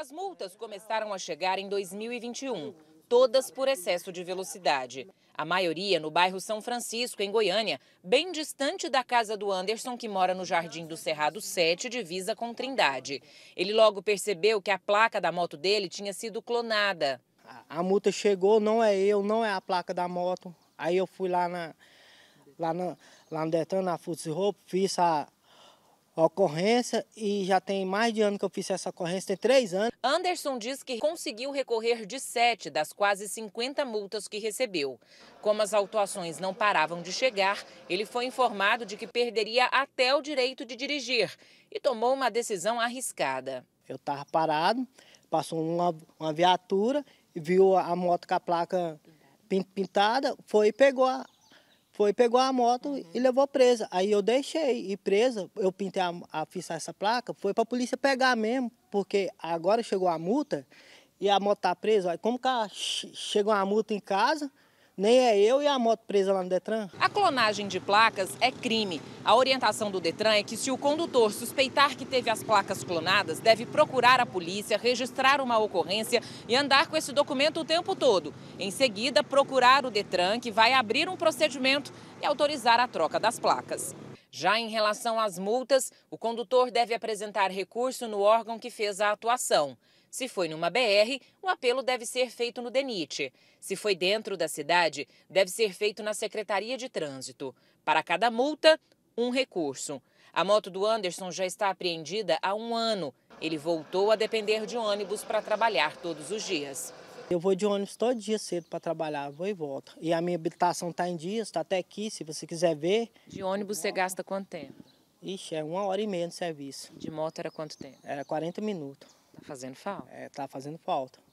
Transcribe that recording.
As multas começaram a chegar em 2021, todas por excesso de velocidade. A maioria no bairro São Francisco, em Goiânia, bem distante da casa do Anderson, que mora no Jardim do Cerrado 7, divisa com Trindade. Ele logo percebeu que a placa da moto dele tinha sido clonada. A multa chegou, não é eu, não é a placa da moto. Aí eu fui lá na lá, na, lá no Detran, na Futsi Roupa, fiz a, ocorrência e já tem mais de ano que eu fiz essa ocorrência, tem três anos. Anderson diz que conseguiu recorrer de sete das quase 50 multas que recebeu. Como as autuações não paravam de chegar, ele foi informado de que perderia até o direito de dirigir e tomou uma decisão arriscada. Eu estava parado, passou uma, uma viatura, viu a moto com a placa pintada, foi e pegou a, foi, pegou a moto uhum. e levou presa. Aí eu deixei e presa, eu pintei a, a fiz essa placa, foi para a polícia pegar mesmo, porque agora chegou a multa e a moto tá presa. Aí como que chegou a multa em casa, nem é eu e a moto presa lá no Detran. A clonagem de placas é crime. A orientação do Detran é que se o condutor suspeitar que teve as placas clonadas, deve procurar a polícia, registrar uma ocorrência e andar com esse documento o tempo todo. Em seguida, procurar o Detran, que vai abrir um procedimento e autorizar a troca das placas. Já em relação às multas, o condutor deve apresentar recurso no órgão que fez a atuação. Se foi numa BR, o apelo deve ser feito no DENIT. Se foi dentro da cidade, deve ser feito na Secretaria de Trânsito. Para cada multa, um recurso. A moto do Anderson já está apreendida há um ano. Ele voltou a depender de ônibus para trabalhar todos os dias. Eu vou de ônibus todo dia cedo para trabalhar, vou e volto. E a minha habilitação está em dias, está até aqui, se você quiser ver. De ônibus você gasta quanto tempo? Ixi, é uma hora e meia de serviço. De moto era quanto tempo? Era 40 minutos. Tá fazendo falta? É, tá fazendo falta.